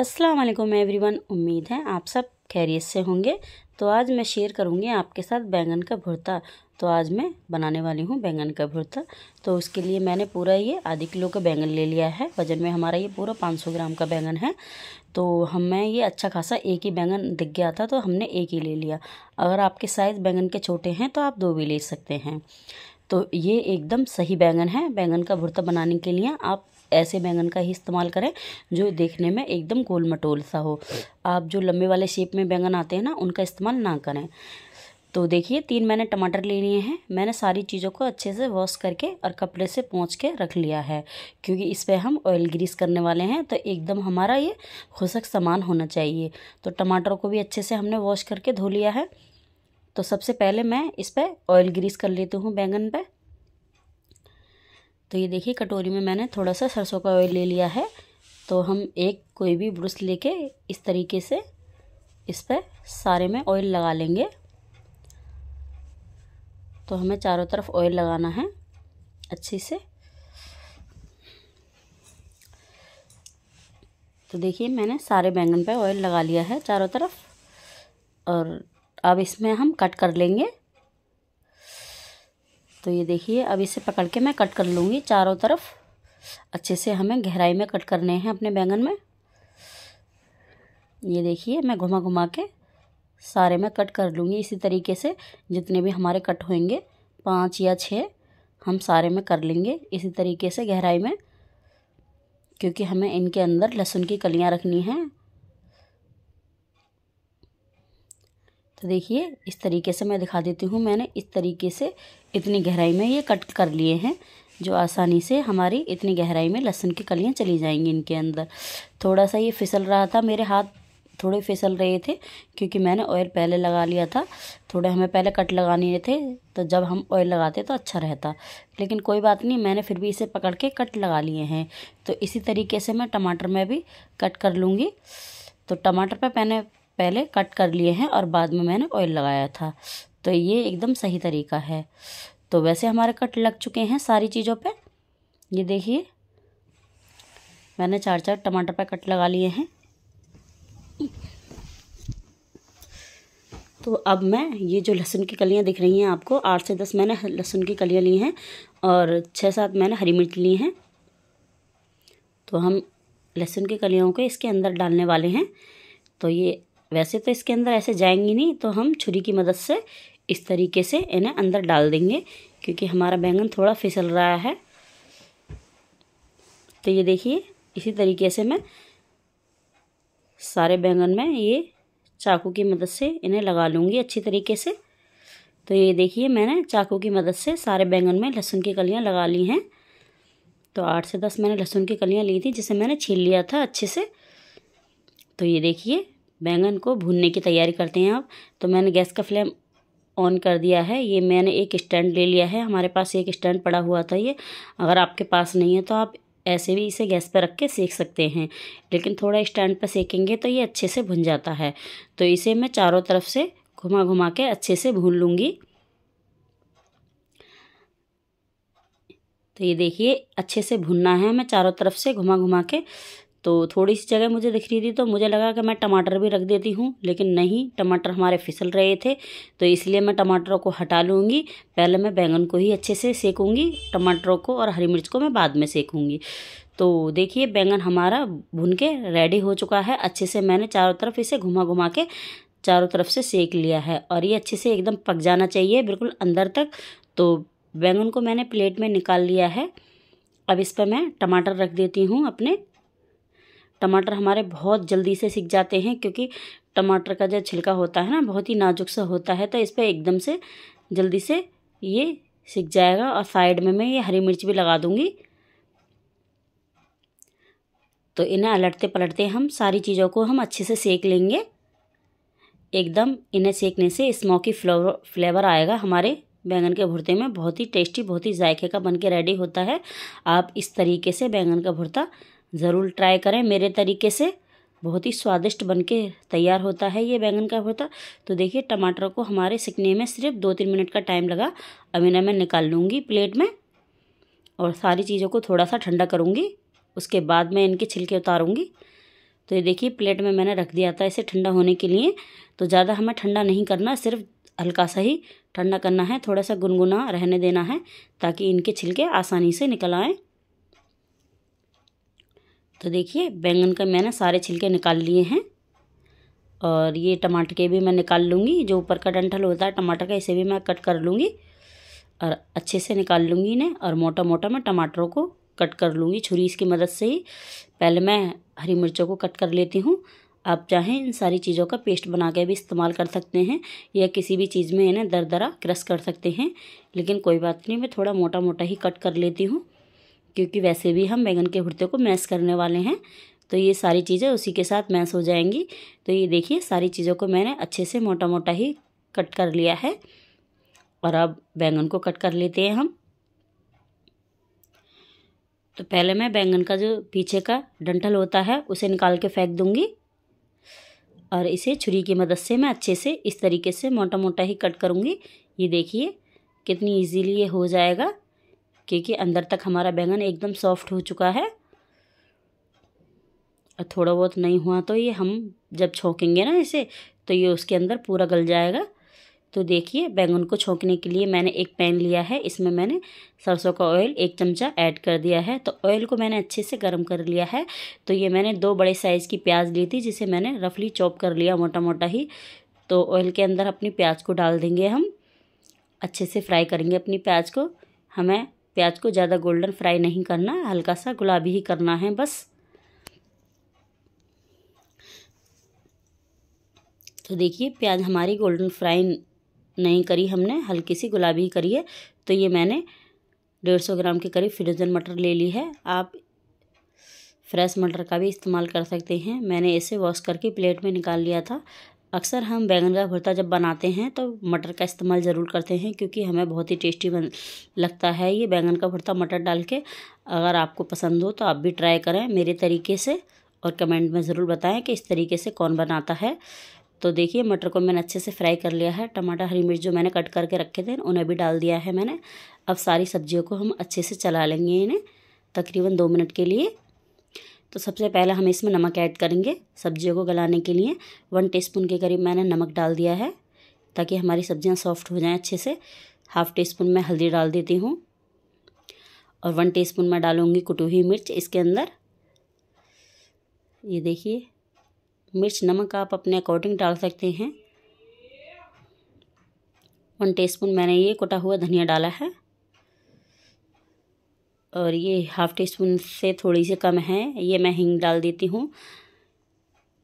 अस्सलाम वालेकुम एवरीवन उम्मीद है आप सब खैरियत से होंगे तो आज मैं शेयर करूँगी आपके साथ बैंगन का भुरता तो आज मैं बनाने वाली हूँ बैंगन का भुरता तो उसके लिए मैंने पूरा ये आधी किलो का बैंगन ले लिया है वज़न में हमारा ये पूरा 500 ग्राम का बैंगन है तो हमें ये अच्छा खासा एक ही बैंगन दिख गया था तो हमने एक ही ले लिया अगर आपके साइज़ बैंगन के छोटे हैं तो आप दो भी ले सकते हैं तो ये एकदम सही बैंगन है बैंगन का भुरता बनाने के लिए आप ऐसे बैंगन का ही इस्तेमाल करें जो देखने में एकदम गोल मटोल सा हो आप जो लंबे वाले शेप में बैंगन आते हैं ना उनका इस्तेमाल ना करें तो देखिए तीन मैंने टमाटर ले लिए हैं मैंने सारी चीज़ों को अच्छे से वॉश करके और कपड़े से पहुँच के रख लिया है क्योंकि इस पर हम ऑयल ग्रीस करने वाले हैं तो एकदम हमारा ये खुशक सामान होना चाहिए तो टमाटर को भी अच्छे से हमने वॉश करके धो लिया है तो सबसे पहले मैं इस पर ऑयल ग्रीस कर लेती हूँ बैंगन पर तो ये देखिए कटोरी में मैंने थोड़ा सा सरसों का ऑयल ले लिया है तो हम एक कोई भी ब्रश लेके इस तरीके से इस पर सारे में ऑयल लगा लेंगे तो हमें चारों तरफ ऑयल लगाना है अच्छे से तो देखिए मैंने सारे बैंगन पे ऑयल लगा लिया है चारों तरफ और अब इसमें हम कट कर लेंगे तो ये देखिए अब इसे पकड़ के मैं कट कर लूँगी चारों तरफ अच्छे से हमें गहराई में कट करने हैं अपने बैंगन में ये देखिए मैं घुमा घुमा के सारे में कट कर लूँगी इसी तरीके से जितने भी हमारे कट होंगे पाँच या छः हम सारे में कर लेंगे इसी तरीके से गहराई में क्योंकि हमें इनके अंदर लहसुन की कलियाँ रखनी हैं तो देखिए इस तरीके से मैं दिखा देती हूँ मैंने इस तरीके से इतनी गहराई में ये कट कर लिए हैं जो आसानी से हमारी इतनी गहराई में लहसुन की कलियाँ चली जाएंगी इनके अंदर थोड़ा सा ये फिसल रहा था मेरे हाथ थोड़े फिसल रहे थे क्योंकि मैंने ऑयल पहले लगा लिया था थोड़े हमें पहले कट लगाने थे तो जब हम ऑयल लगाते तो अच्छा रहता लेकिन कोई बात नहीं मैंने फिर भी इसे पकड़ के कट लगा लिए हैं तो इसी तरीके से मैं टमाटर में भी कट कर लूँगी तो टमाटर पर मैंने पहले कट कर लिए हैं और बाद में मैंने ऑयल लगाया था तो ये एकदम सही तरीका है तो वैसे हमारे कट लग चुके हैं सारी चीज़ों पे ये देखिए मैंने चार चार टमाटर पर कट लगा लिए हैं तो अब मैं ये जो लहसुन की कलियाँ दिख रही हैं आपको आठ से दस मैंने लहसुन की कलियाँ ली हैं और छः सात मैंने हरी मिर्च ली हैं तो हम लहसुन की कलियों को इसके अंदर डालने वाले हैं तो ये वैसे तो इसके अंदर ऐसे जाएंगी नहीं तो हम छुरी की मदद से इस तरीके से इन्हें अंदर डाल देंगे क्योंकि हमारा बैंगन थोड़ा फिसल रहा है तो ये देखिए इसी तरीके से मैं सारे बैंगन में ये चाकू की मदद से इन्हें लगा लूँगी अच्छी तरीके से तो ये देखिए मैंने चाकू की मदद से सारे बैंगन में लहसुन की कलियाँ लगा ली हैं तो आठ से दस मैंने लहसुन की कलियाँ ली थी जिसे मैंने छील लिया था अच्छे से तो ये देखिए बैंगन को भूनने की तैयारी करते हैं अब तो मैंने गैस का फ्लेम ऑन कर दिया है ये मैंने एक स्टैंड ले लिया है हमारे पास एक स्टैंड पड़ा हुआ था ये अगर आपके पास नहीं है तो आप ऐसे भी इसे गैस पर रख के सेक सकते हैं लेकिन थोड़ा स्टैंड पर सेकेंगे तो ये अच्छे से भुन जाता है तो इसे मैं चारों तरफ से घुमा घुमा के अच्छे से भून लूँगी तो ये देखिए अच्छे से भुनना है मैं चारों तरफ से घुमा घुमा के तो थोड़ी सी जगह मुझे दिख रही थी तो मुझे लगा कि मैं टमाटर भी रख देती हूँ लेकिन नहीं टमाटर हमारे फिसल रहे थे तो इसलिए मैं टमाटरों को हटा लूँगी पहले मैं बैंगन को ही अच्छे से सेकूँगी टमाटरों को और हरी मिर्च को मैं बाद में सेकूँगी तो देखिए बैंगन हमारा भुन के रेडी हो चुका है अच्छे से मैंने चारों तरफ इसे घुमा घुमा के चारों तरफ से सेक लिया है और ये अच्छे से एकदम पक जाना चाहिए बिल्कुल अंदर तक तो बैंगन को मैंने प्लेट में निकाल लिया है अब इस पर मैं टमाटर रख देती हूँ अपने टमाटर हमारे बहुत जल्दी से सीख जाते हैं क्योंकि टमाटर का जो छिलका होता है ना बहुत ही नाजुक सा होता है तो इस पर एकदम से जल्दी से ये सीख जाएगा और साइड में मैं ये हरी मिर्च भी लगा दूँगी तो इन्हें अलटते पलटते हम सारी चीज़ों को हम अच्छे से सेक लेंगे एकदम इन्हें सेकने से स्मोकी फ्लेवर फ्लेवर आएगा हमारे बैंगन के भुरते में बहुत ही टेस्टी बहुत ही जायके का बन के रेडी होता है आप इस तरीके से बैंगन का भुरता ज़रूर ट्राई करें मेरे तरीके से बहुत ही स्वादिष्ट बनके तैयार होता है ये बैंगन का भरता तो देखिए टमाटर को हमारे सिकने में सिर्फ दो तीन मिनट का टाइम लगा अभी ना मैं निकाल लूँगी प्लेट में और सारी चीज़ों को थोड़ा सा ठंडा करूँगी उसके बाद मैं इनके छिलके उतारूँगी तो ये देखिए प्लेट में मैंने रख दिया था इसे ठंडा होने के लिए तो ज़्यादा हमें ठंडा नहीं करना सिर्फ हल्का सा ही ठंडा करना है थोड़ा सा गुनगुना रहने देना है ताकि इनके छिलके आसानी से निकल आएँ तो देखिए बैंगन के मैंने सारे छिलके निकाल लिए हैं और ये टमाटर के भी मैं निकाल लूँगी जो ऊपर का डंठल होता है टमाटर का इसे भी मैं कट कर लूँगी और अच्छे से निकाल लूँगी इन्हें और मोटा मोटा मैं टमाटरों को कट कर लूँगी छुरी इसकी मदद से ही पहले मैं हरी मिर्चों को कट कर लेती हूँ आप चाहें इन सारी चीज़ों का पेस्ट बना के भी इस्तेमाल कर सकते हैं या किसी भी चीज़ में इन्हें दर दरा क्रश कर सकते हैं लेकिन कोई बात नहीं मैं थोड़ा मोटा मोटा ही कट कर लेती हूँ क्योंकि वैसे भी हम बैंगन के भुर्ते को मैश करने वाले हैं तो ये सारी चीज़ें उसी के साथ मैश हो जाएंगी तो ये देखिए सारी चीज़ों को मैंने अच्छे से मोटा मोटा ही कट कर लिया है और अब बैंगन को कट कर लेते हैं हम तो पहले मैं बैंगन का जो पीछे का डंठल होता है उसे निकाल के फेंक दूँगी और इसे छुरी की मदद से मैं अच्छे से इस तरीके से मोटा मोटा ही कट करूँगी ये देखिए कितनी इजीली ये हो जाएगा क्योंकि अंदर तक हमारा बैंगन एकदम सॉफ्ट हो चुका है और थोड़ा बहुत नहीं हुआ तो ये हम जब छोंकेंगे ना इसे तो ये उसके अंदर पूरा गल जाएगा तो देखिए बैंगन को छोंकने के लिए मैंने एक पैन लिया है इसमें मैंने सरसों का ऑयल एक चमचा ऐड कर दिया है तो ऑयल को मैंने अच्छे से गर्म कर लिया है तो ये मैंने दो बड़े साइज़ की प्याज ली थी जिसे मैंने रफली चॉप कर लिया मोटा मोटा ही तो ऑयल के अंदर अपनी प्याज को डाल देंगे हम अच्छे से फ्राई करेंगे अपनी प्याज को हमें प्याज को ज़्यादा गोल्डन फ्राई नहीं करना हल्का सा गुलाबी ही करना है बस तो देखिए प्याज हमारी गोल्डन फ्राई नहीं करी हमने हल्की सी गुलाबी ही करी है तो ये मैंने डेढ़ सौ ग्राम के करीब फ्रोजन मटर ले ली है आप फ्रेश मटर का भी इस्तेमाल कर सकते हैं मैंने इसे वॉश करके प्लेट में निकाल लिया था अक्सर हम बैंगन का भुर्ता जब बनाते हैं तो मटर का इस्तेमाल ज़रूर करते हैं क्योंकि हमें बहुत ही टेस्टी बन लगता है ये बैंगन का भुर्ता मटर डाल के अगर आपको पसंद हो तो आप भी ट्राई करें मेरे तरीके से और कमेंट में ज़रूर बताएं कि इस तरीके से कौन बनाता है तो देखिए मटर को मैंने अच्छे से फ्राई कर लिया है टमाटर हरी मिर्च जो मैंने कट करके रखे थे उन्हें भी डाल दिया है मैंने अब सारी सब्जियों को हम अच्छे से चला लेंगे इन्हें तकरीबन दो मिनट के लिए तो सबसे पहले हम इसमें नमक ऐड करेंगे सब्जियों को गलाने के लिए वन टीस्पून के करीब मैंने नमक डाल दिया है ताकि हमारी सब्जियां सॉफ्ट हो जाएं अच्छे से हाफ़ टी स्पून मैं हल्दी डाल देती हूँ और वन टी स्पून मैं डालूँगी कुटी हुई मिर्च इसके अंदर ये देखिए मिर्च नमक आप अपने अकॉर्डिंग डाल सकते हैं वन टी स्पून मैंने ये कुटा हुआ धनिया डाला है और ये हाफ़ टी स्पून से थोड़ी सी कम है ये मैं हींग डाल देती हूँ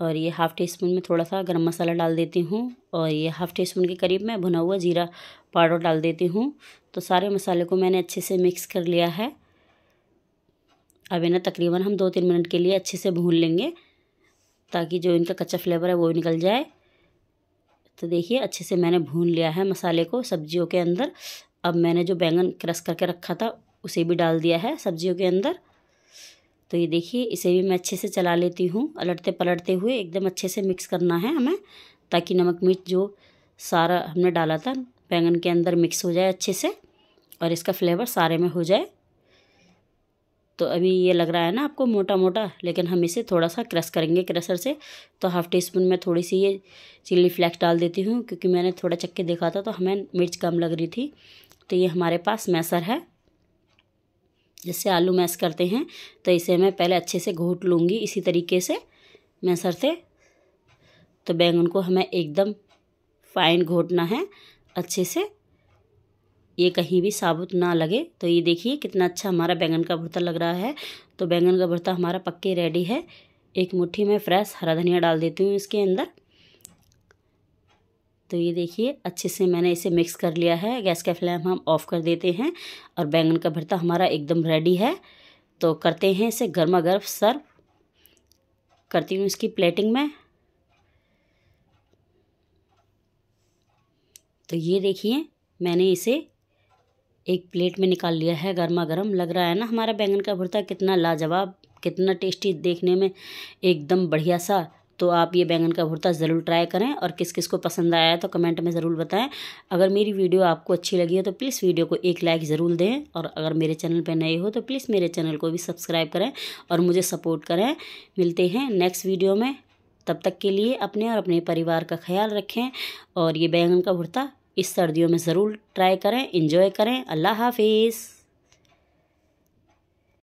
और ये हाफ़ टी स्पून में थोड़ा सा गरम मसाला डाल देती हूँ और ये हाफ़ टी स्पून के करीब मैं भुना हुआ जीरा पाउडर डाल देती हूँ तो सारे मसाले को मैंने अच्छे से मिक्स कर लिया है अब इन्हें तकरीबन हम दो तीन मिनट के लिए अच्छे से भून लेंगे ताकि जो इनका कच्चा फ्लेवर है वो निकल जाए तो देखिए अच्छे से मैंने भून लिया है मसाले को सब्जियों के अंदर अब मैंने जो बैंगन क्रश करके रखा था उसे भी डाल दिया है सब्जियों के अंदर तो ये देखिए इसे भी मैं अच्छे से चला लेती हूँ अलटते पलटते हुए एकदम अच्छे से मिक्स करना है हमें ताकि नमक मिर्च जो सारा हमने डाला था बैंगन के अंदर मिक्स हो जाए अच्छे से और इसका फ्लेवर सारे में हो जाए तो अभी ये लग रहा है ना आपको मोटा मोटा लेकिन हम इसे थोड़ा सा क्रश करेंगे क्रशर से तो हाफ़ टी स्पून में थोड़ी सी ये चिल्ली फ्लैक्स डाल देती हूँ क्योंकि मैंने थोड़ा चक्के देखा था तो हमें मिर्च कम लग रही थी तो ये हमारे पास मैसर है जैसे आलू मैश करते हैं तो इसे मैं पहले अच्छे से घोट लूँगी इसी तरीके से मैसर से तो बैंगन को हमें एकदम फाइन घोटना है अच्छे से ये कहीं भी साबुत ना लगे तो ये देखिए कितना अच्छा हमारा बैंगन का भरता लग रहा है तो बैंगन का भुरता हमारा पक्के रेडी है एक मुट्ठी में फ्रेश हरा धनिया डाल देती हूँ इसके अंदर तो ये देखिए अच्छे से मैंने इसे मिक्स कर लिया है गैस का फ्लेम हम ऑफ़ कर देते हैं और बैंगन का भरता हमारा एकदम रेडी है तो करते हैं इसे गर्मा गर्म सर्व करती हूँ इसकी प्लेटिंग में तो ये देखिए मैंने इसे एक प्लेट में निकाल लिया है गर्मा गर्म लग रहा है ना हमारा बैंगन का भुर्ता कितना लाजवाब कितना टेस्टी देखने में एकदम बढ़िया सा तो आप ये बैंगन का भुर्ता ज़रूर ट्राई करें और किस किस को पसंद आया है तो कमेंट में ज़रूर बताएं अगर मेरी वीडियो आपको अच्छी लगी हो तो प्लीज़ वीडियो को एक लाइक ज़रूर दें और अगर मेरे चैनल पर नए हो तो प्लीज़ मेरे चैनल को भी सब्सक्राइब करें और मुझे सपोर्ट करें मिलते हैं नेक्स्ट वीडियो में तब तक के लिए अपने और अपने परिवार का ख्याल रखें और ये बैंगन का भुर्ता इस सर्दियों में ज़रूर ट्राई करें इन्जॉय करें अल्लाह हाफिज़